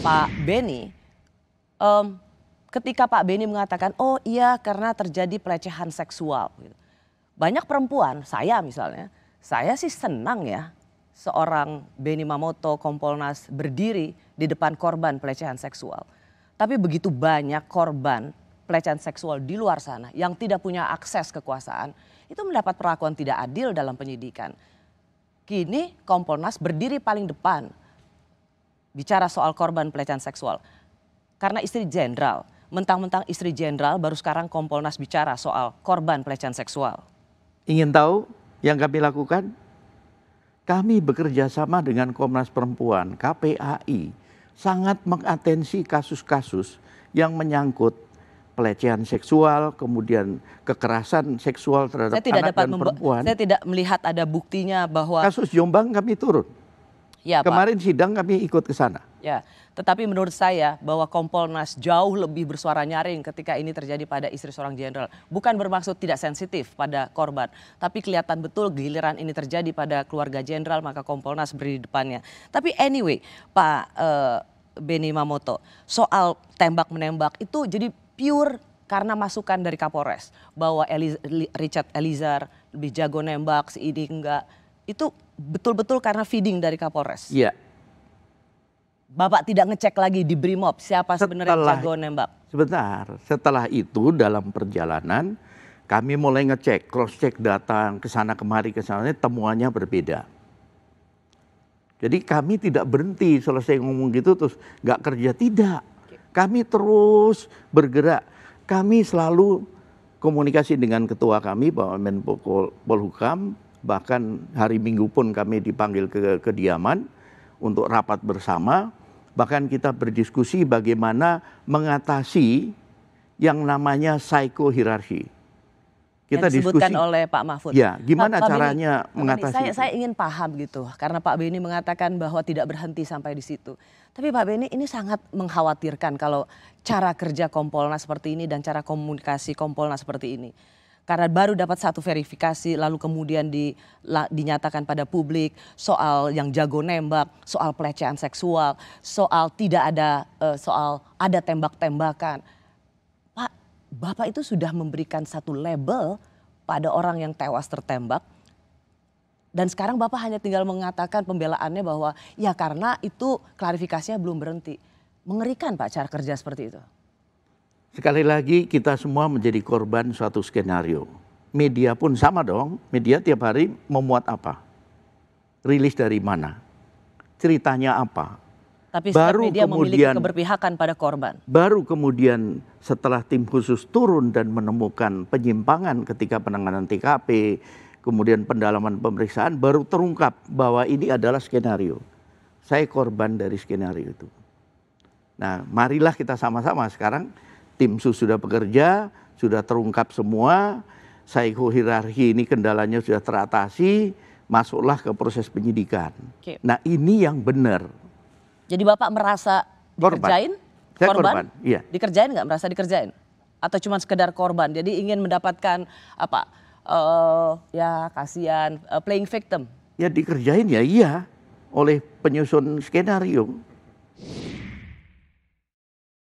Pak Beni, um, ketika Pak Beni mengatakan, oh iya karena terjadi pelecehan seksual. Gitu. Banyak perempuan, saya misalnya, saya sih senang ya seorang Beni Mamoto Kompolnas berdiri di depan korban pelecehan seksual. Tapi begitu banyak korban pelecehan seksual di luar sana yang tidak punya akses kekuasaan itu mendapat perlakuan tidak adil dalam penyidikan. Kini Kompolnas berdiri paling depan bicara soal korban pelecehan seksual. Karena istri jenderal, mentang-mentang istri jenderal baru sekarang Kompolnas bicara soal korban pelecehan seksual. Ingin tahu yang kami lakukan? Kami bekerja sama dengan Komnas Perempuan, KPAI, sangat mengatensi kasus-kasus yang menyangkut pelecehan seksual, kemudian kekerasan seksual terhadap saya tidak anak dapat dan perempuan. Saya tidak melihat ada buktinya bahwa kasus Jombang kami turun. Ya, Kemarin Pak. sidang kami ikut ke sana. Ya, tetapi menurut saya bahwa Kompolnas jauh lebih bersuara nyaring ketika ini terjadi pada istri seorang jenderal. Bukan bermaksud tidak sensitif pada korban, tapi kelihatan betul giliran ini terjadi pada keluarga jenderal maka Kompolnas beri di depannya. Tapi anyway, Pak uh, Beni Mamoto, soal tembak menembak itu jadi pure karena masukan dari Kapolres bahwa Eliz, Richard Elizar lebih jago nembak, si ini enggak itu betul-betul karena feeding dari Kapolres. Iya. Bapak tidak ngecek lagi di Brimob siapa sebenarnya setelah, jago nembak. Sebentar, setelah itu dalam perjalanan kami mulai ngecek, cross check data ke sana kemari ke sana temuannya berbeda. Jadi kami tidak berhenti selesai ngomong gitu terus nggak kerja tidak. Kami terus bergerak. Kami selalu komunikasi dengan ketua kami Pak Menko Polhukam bahkan hari Minggu pun kami dipanggil ke kediaman untuk rapat bersama, bahkan kita berdiskusi bagaimana mengatasi yang namanya psikohierarki. Kita yang disebutkan diskusi, oleh Pak Mahfud. Ya, gimana Pak, Pak caranya Bini, mengatasi? ini saya, saya ingin paham gitu, karena Pak Beni mengatakan bahwa tidak berhenti sampai di situ. Tapi Pak Beni ini sangat mengkhawatirkan kalau cara kerja Kompolnas seperti ini dan cara komunikasi Kompolnas seperti ini karena baru dapat satu verifikasi lalu kemudian di, la, dinyatakan pada publik soal yang jago nembak, soal pelecehan seksual, soal tidak ada uh, soal ada tembak-tembakan. Pak, Bapak itu sudah memberikan satu label pada orang yang tewas tertembak dan sekarang Bapak hanya tinggal mengatakan pembelaannya bahwa ya karena itu klarifikasinya belum berhenti. Mengerikan Pak cara kerja seperti itu. Sekali lagi kita semua menjadi korban suatu skenario. Media pun sama dong. Media tiap hari memuat apa? Rilis dari mana? Ceritanya apa? Tapi baru media kemudian, memiliki keberpihakan pada korban. Baru kemudian setelah tim khusus turun dan menemukan penyimpangan ketika penanganan TKP, kemudian pendalaman pemeriksaan, baru terungkap bahwa ini adalah skenario. Saya korban dari skenario itu. Nah, marilah kita sama-sama sekarang tim sus sudah bekerja, sudah terungkap semua, psycho hierarki ini kendalanya sudah teratasi, masuklah ke proses penyidikan. Oke. Nah ini yang benar. Jadi Bapak merasa korban. dikerjain? Saya korban? korban iya. Dikerjain nggak merasa dikerjain? Atau cuma sekedar korban? Jadi ingin mendapatkan apa? Uh, ya kasihan, uh, playing victim? Ya dikerjain ya iya oleh penyusun skenario.